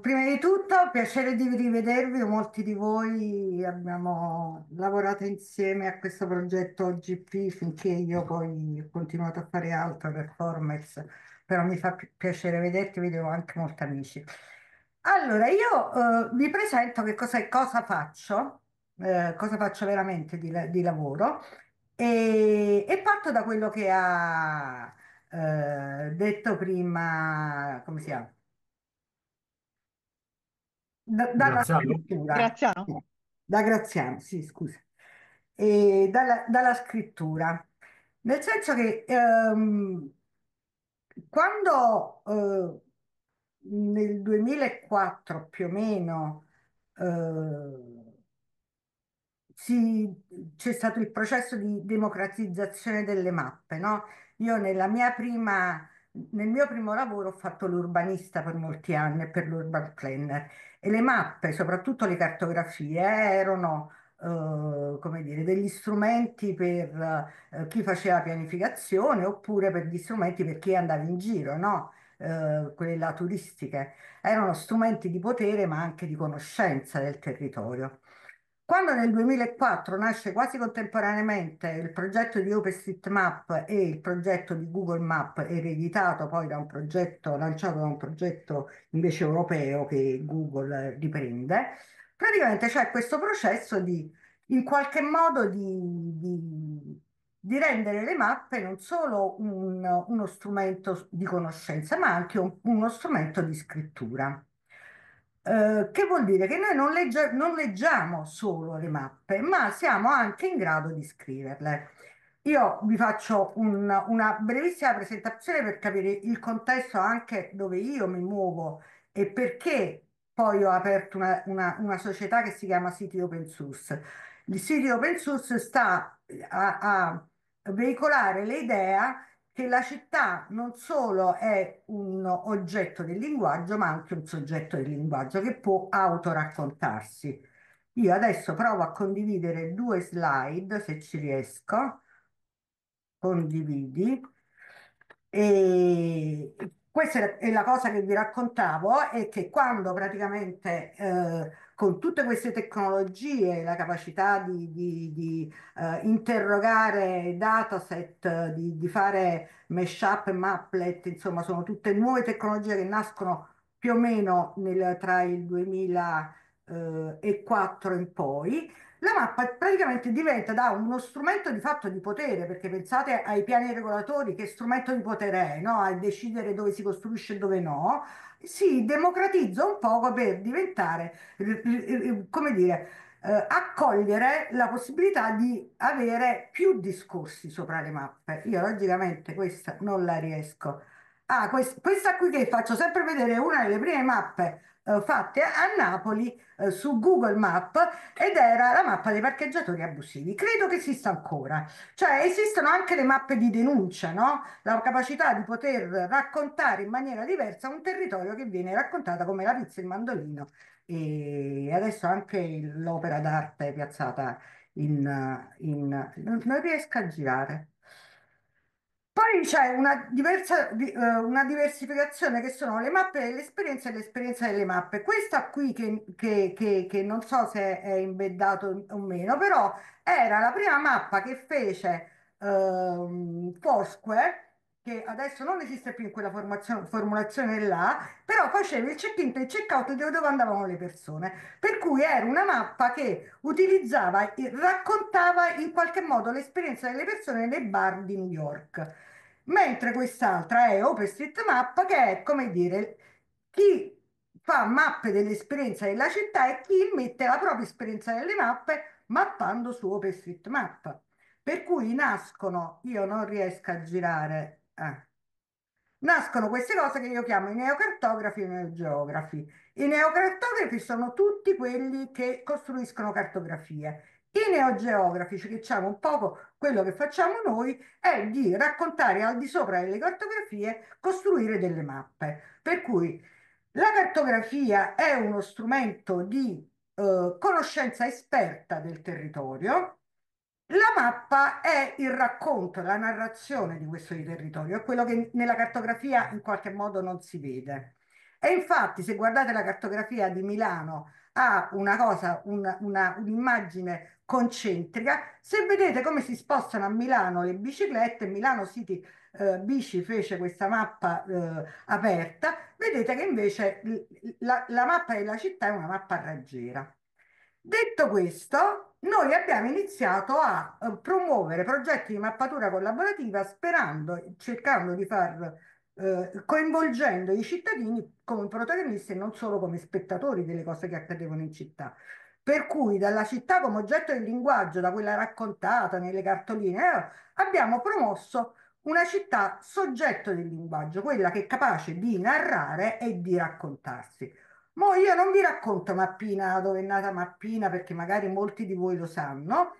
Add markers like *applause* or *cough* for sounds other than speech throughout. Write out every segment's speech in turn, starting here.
Prima di tutto, piacere di rivedervi, molti di voi abbiamo lavorato insieme a questo progetto OGP finché io poi ho continuato a fare altre performance, però mi fa piacere vederti, vedevo anche molti amici. Allora, io eh, vi presento che cosa, cosa faccio, eh, cosa faccio veramente di, di lavoro e, e, parto da quello che ha eh, detto prima, come si chiama? da, dalla Graziano. scrittura. Graziano. Eh, da Graziano, sì, scusa. E dalla, dalla scrittura. Nel senso che ehm, quando eh, nel 2004 più o meno eh, c'è stato il processo di democratizzazione delle mappe, no? Io nella mia prima, nel mio primo lavoro ho fatto l'urbanista per molti anni, per l'urban planner e le mappe, soprattutto le cartografie, erano eh, come dire, degli strumenti per eh, chi faceva pianificazione oppure per gli strumenti per chi andava in giro, no? eh, quelle là turistiche. Erano strumenti di potere ma anche di conoscenza del territorio. Quando nel 2004 nasce quasi contemporaneamente il progetto di OpenStreetMap e il progetto di Google Map, ereditato poi da un progetto, lanciato da un progetto invece europeo che Google eh, riprende, praticamente c'è questo processo di, in qualche modo, di, di, di rendere le mappe non solo un, uno strumento di conoscenza, ma anche un, uno strumento di scrittura. Eh, che vuol dire che noi non, legge, non, leggiamo solo le mappe, ma siamo anche in grado di scriverle. Io vi faccio un, una brevissima presentazione per capire il contesto anche dove io mi muovo e perché poi ho aperto una, una, una società che si chiama City Open Source. Il City Open Source sta a, a veicolare l'idea che la città non solo è un oggetto del linguaggio, ma anche un soggetto del linguaggio che può autoraccontarsi. Io adesso provo a condividere due slide, se ci riesco. Condividi. E questa è la cosa che vi raccontavo, è che quando praticamente eh, con tutte queste tecnologie, la capacità di, di, di uh, interrogare dataset, di, di fare mashup e maplet, insomma, sono tutte nuove tecnologie che nascono più o meno nel, tra il 2004 eh, in poi. La mappa praticamente diventa da uno strumento di fatto di potere, perché pensate ai piani regolatori, che strumento di potere è, no? a decidere dove si costruisce e dove no, si democratizza un poco per diventare, eh, eh, eh, come dire, eh, accogliere la possibilità di avere più discorsi sopra le mappe. Io logicamente questa non la riesco. Ah, quest- questa qui che faccio sempre vedere una delle prime mappe eh, fatte a Napoli eh, su Google Map ed era la mappa dei parcheggiatori abusivi. Credo che esista ancora, cioè esistono anche le mappe di denuncia, no? la capacità di poter raccontare in maniera diversa un territorio che viene raccontata come la pizza e il mandolino e adesso anche l'opera d'arte piazzata in, in... non riesco a girare. Poi c'è una, diversa, eh, una diversificazione che sono le mappe dell'esperienza e l'esperienza delle mappe. Questa qui che, che- che- che non so se è imbeddato o meno, però era la prima mappa che fece ehm, Foursquare che adesso non esiste più in quella formulazione là, però facevi il check-in e il check-out dove andavano le persone. Per cui era una mappa che utilizzava, e raccontava in qualche modo l'esperienza delle persone nei bar di New York. Mentre quest'altra è OpenStreetMap, che è come dire chi fa mappe dell'esperienza della città e chi mette la propria esperienza delle mappe mappando su OpenStreetMap. Per cui nascono, io non riesco a girare eh. Nascono queste cose che io chiamo i neocartografi e i neogeografi. I neocartografi sono tutti quelli che costruiscono cartografie. I neogeografi, cioè diciamo un poco quello che facciamo noi, è di raccontare al di sopra delle cartografie, costruire delle mappe. Per cui la cartografia è uno strumento di eh, conoscenza esperta del territorio, la mappa è il racconto, la narrazione di questo territorio, è quello che nella cartografia in qualche modo non si vede. E infatti se guardate la cartografia di Milano ha una cosa, un'immagine concentrica, se vedete come si spostano a Milano le biciclette, Milano City eh, Bici fece questa mappa eh, aperta, vedete che invece la, la mappa della città è una mappa raggiera. Detto questo, noi abbiamo iniziato a eh, promuovere progetti di mappatura collaborativa sperando, cercando di far eh, coinvolgendo i cittadini come protagonisti e non solo come spettatori delle cose che accadevano in città. Per cui dalla città come oggetto del linguaggio, da quella raccontata nelle cartoline, eh, abbiamo promosso una città soggetto del linguaggio, quella che è capace di narrare e di raccontarsi. Mo io non vi racconto Mappina, dove è nata Mappina, perché magari molti di voi lo sanno,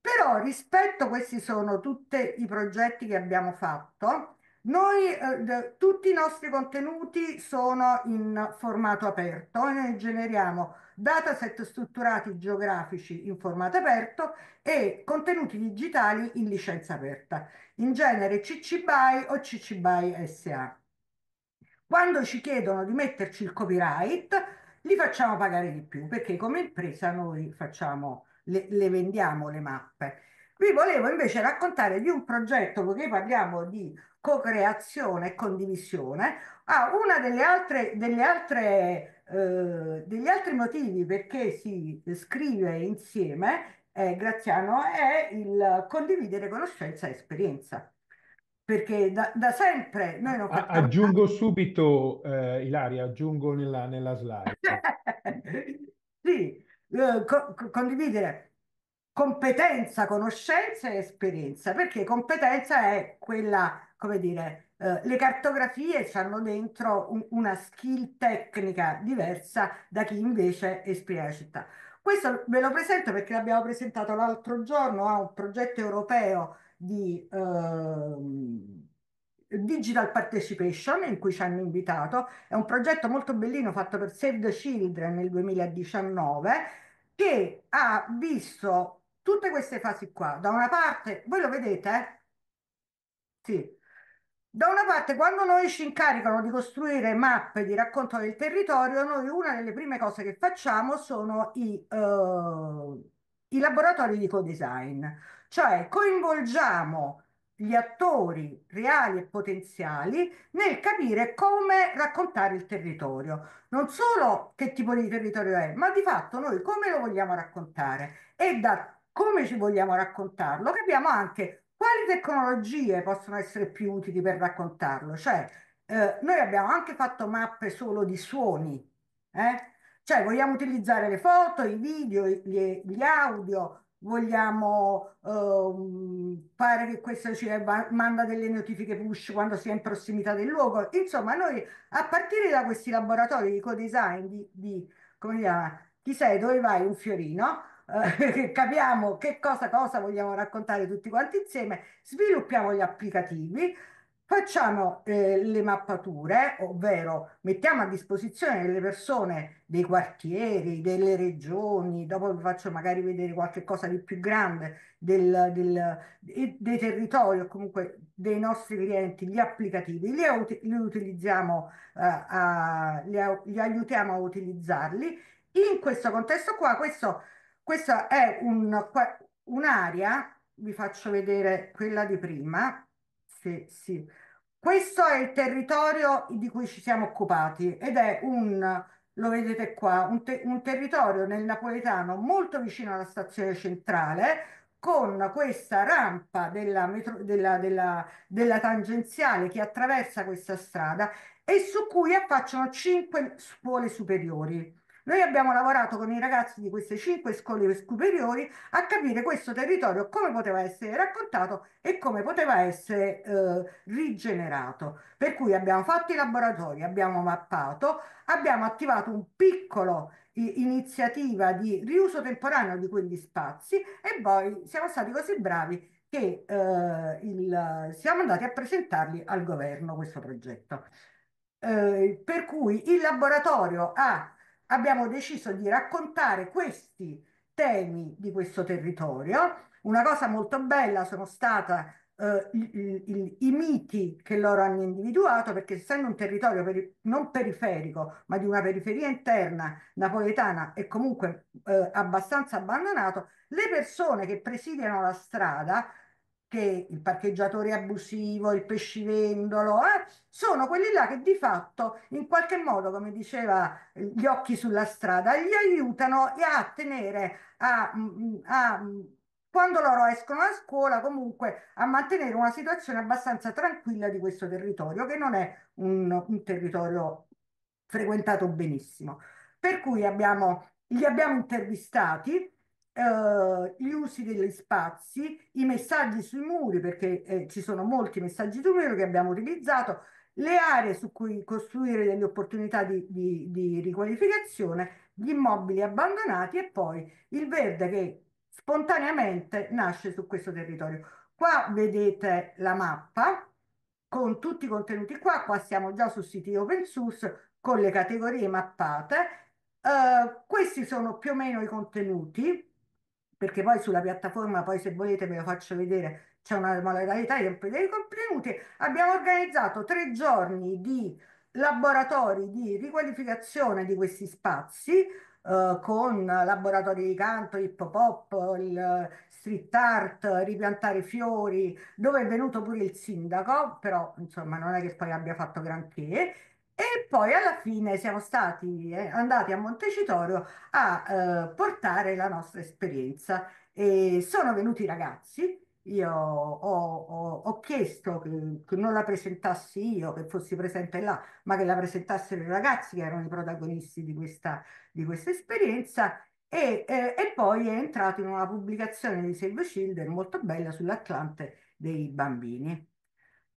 però rispetto, questi sono tutti i progetti che abbiamo fatto, noi, eh, tutti i nostri contenuti sono in formato aperto, noi generiamo dataset strutturati geografici in formato aperto e contenuti digitali in licenza aperta, in genere CC BY o CC BY SA. Quando ci chiedono di metterci il copyright, li facciamo pagare di più, perché come impresa noi facciamo, le, le vendiamo le mappe. Vi volevo invece raccontare di un progetto, perché parliamo di co-creazione e condivisione. Ah, una delle altre, delle altre, eh, degli altri motivi perché si scrive insieme, eh, Graziano, è il condividere conoscenza e esperienza perché da, da sempre noi non facciamo... Aggiungo subito, eh, Ilaria, aggiungo nella, nella slide. *laughs* sì, eh, co condividere competenza, conoscenza e esperienza, perché competenza è quella, come dire, eh, le cartografie hanno dentro un, una skill tecnica diversa da chi invece esprime la città. Questo ve lo presento perché l'abbiamo presentato l'altro giorno a un progetto europeo di ehm, Digital Participation in cui ci hanno invitato. È un progetto molto bellino fatto per Save the Children nel 2019 che ha visto tutte queste fasi qua. Da una parte, voi lo vedete? Sì. Da una parte, quando noi ci incaricano di costruire mappe di racconto del territorio, noi una delle prime cose che facciamo sono i, eh, i laboratori di co-design cioè coinvolgiamo gli attori reali e potenziali nel capire come raccontare il territorio, non solo che tipo di territorio è, ma di fatto noi come lo vogliamo raccontare e da come ci vogliamo raccontarlo capiamo anche quali tecnologie possono essere più utili per raccontarlo, cioè eh, noi abbiamo anche fatto mappe solo di suoni, eh? cioè vogliamo utilizzare le foto, i video, gli, gli audio, vogliamo eh, fare che questo ci manda delle notifiche push quando si è in prossimità del luogo. Insomma, noi a partire da questi laboratori di co-design, di, di come chiama, chi sei, dove vai, un fiorino, eh, *laughs* capiamo che cosa, cosa vogliamo raccontare tutti quanti insieme, sviluppiamo gli applicativi, Facciamo eh, le mappature, ovvero mettiamo a disposizione delle persone dei quartieri, delle regioni, dopo vi faccio magari vedere qualche cosa di più grande del, del, dei territori o comunque dei nostri clienti, gli applicativi, li, li utilizziamo, eh, a, li, li aiutiamo a utilizzarli. In questo contesto qua, questo, questa è un'area, vi faccio vedere quella di prima, se si questo è il territorio di cui ci siamo occupati ed è un, lo vedete qua, un, te un territorio nel napoletano molto vicino alla stazione centrale, con questa rampa della, metro, della, della, della, tangenziale che attraversa questa strada e su cui affacciano cinque scuole superiori. Noi abbiamo lavorato con i ragazzi di queste cinque scuole superiori a capire questo territorio, come poteva essere raccontato e come poteva essere eh, rigenerato. Per cui abbiamo fatto i laboratori, abbiamo mappato, abbiamo attivato un piccolo iniziativa di riuso temporaneo di quegli spazi e poi siamo stati così bravi che eh, il, siamo andati a presentarli al governo questo progetto. Eh, per cui il laboratorio ha abbiamo deciso di raccontare questi temi di questo territorio. Una cosa molto bella sono stati eh, i miti che loro hanno individuato, perché essendo un territorio peri non periferico, ma di una periferia interna napoletana e comunque eh, abbastanza abbandonato, le persone che presidiano la strada che il parcheggiatore abusivo, il pescivendolo, eh, sono quelli là che di fatto in qualche modo, come diceva eh, gli occhi sulla strada, gli aiutano a tenere, a, mm, mm, a, mm, quando loro escono da scuola, comunque a mantenere una situazione abbastanza tranquilla di questo territorio, che non è un, un territorio frequentato benissimo. Per cui abbiamo, li abbiamo intervistati eh, gli usi degli spazi, i messaggi sui muri, perché eh, ci sono molti messaggi sui muri che abbiamo utilizzato, le aree su cui costruire delle opportunità di, di, di riqualificazione, gli immobili abbandonati e poi il verde che spontaneamente nasce su questo territorio. Qua vedete la mappa con tutti i contenuti qua, qua siamo già sul sito open source con le categorie mappate. Uh, questi sono più o meno i contenuti perché poi sulla piattaforma, poi se volete ve lo faccio vedere, c'è una modalità di riempire i contenuti, abbiamo organizzato tre giorni di laboratori di riqualificazione di questi spazi, eh, con laboratori di canto, hip hop, il street art, ripiantare fiori, dove è venuto pure il sindaco, però insomma non è che poi abbia fatto granché, e poi alla fine siamo stati eh, andati a Montecitorio a eh, portare la nostra esperienza. E sono venuti i ragazzi, io ho, ho, ho chiesto che, che, non la presentassi io, che fossi presente là, ma che la presentassero i ragazzi che erano i protagonisti di questa, di questa esperienza. E, eh, e, poi è entrato in una pubblicazione di Save the Children molto bella sull'Atlante dei bambini.